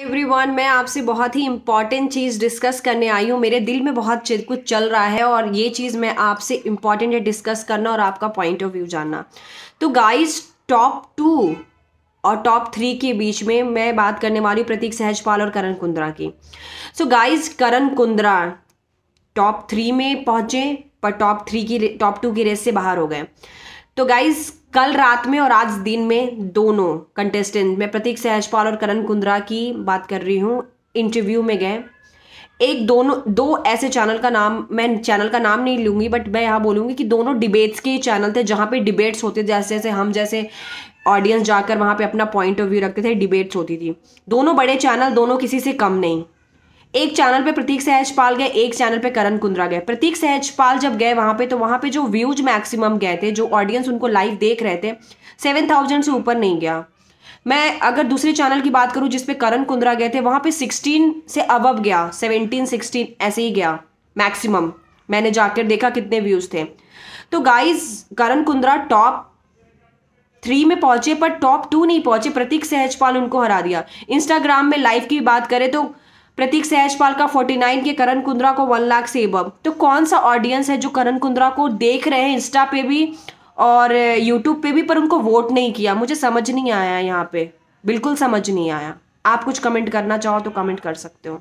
everyone मैं आपसे बहुत ही इंपॉर्टेंट चीज़ डिस्कस करने आई हूँ मेरे दिल में बहुत कुछ चल रहा है और ये चीज़ मैं आपसे इम्पॉर्टेंट है डिस्कस करना और आपका पॉइंट ऑफ व्यू जानना तो गाइस टॉप टू और टॉप थ्री के बीच में मैं बात करने वाली हूँ प्रतीक सहजपाल और करण कुंद्रा की so guys Karan Kundra top three में पहुंचे पर टॉप थ्री की टॉप टू की रेस से बाहर हो गए तो गाइज कल रात में और आज दिन में दोनों कंटेस्टेंट मैं प्रतीक सहजपाल और करण कुंद्रा की बात कर रही हूँ इंटरव्यू में गए एक दोनों दो ऐसे चैनल का नाम मैं चैनल का नाम नहीं लूँगी बट मैं यहाँ बोलूँगी कि दोनों डिबेट्स के चैनल थे जहाँ पे डिबेट्स होते जैसे जैसे हम जैसे ऑडियंस जाकर वहाँ पे अपना पॉइंट ऑफ व्यू रखते थे डिबेट्स होती थी दोनों बड़े चैनल दोनों किसी से कम नहीं एक चैनल पे प्रतीक सहजपाल गए एक चैनल पे करण कुंद्रा गए प्रतीक सहजपाल जब गए वहां पे तो वहां पे जो व्यूज मैक्सिमम गए थे जो ऑडियंस उनको लाइव देख रहे थे सेवन थाउजेंड से ऊपर नहीं गया मैं अगर दूसरे चैनल की बात करूं जिसपे करण कुंद्रा गए थे वहां पे सिक्सटीन से अब गया सेवनटीन सिक्सटीन ऐसे ही गया मैक्सिमम मैंने जाकर देखा कितने व्यूज थे तो guys Karan Kundra top three में पहुंचे पर टॉप टू नहीं पहुंचे प्रतीक सहजपाल उनको हरा दिया इंस्टाग्राम में लाइव की बात करें तो प्रतीक सहजपाल का 49 के करण कुंद्रा को वन लाख से अब तो कौन सा ऑडियंस है जो करण कुंद्रा को देख रहे हैं इंस्टा पे भी और यूट्यूब पे भी पर उनको वोट नहीं किया मुझे समझ नहीं आया यहाँ पे बिल्कुल समझ नहीं आया आप कुछ कमेंट करना चाहो तो कमेंट कर सकते हो